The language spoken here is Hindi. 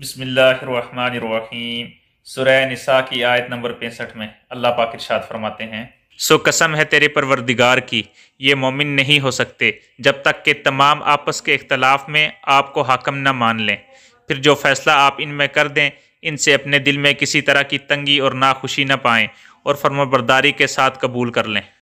बिस्मिल्लाहिर्रहमानिर्रहीम सुरह निसा की आयत नंबर पैंसठ में अल्लाह पाक इरशाद फरमाते हैं सो कसम है तेरे परवरदिगार की ये मोमिन नहीं हो सकते जब तक के तमाम आपस के इख्तलाफ में आपको हाकम न मान लें फिर जो फ़ैसला आप इनमें कर दें इनसे अपने दिल में किसी तरह की तंगी और नाखुशी न पाएं और फर्मबरदारी के साथ कबूल कर लें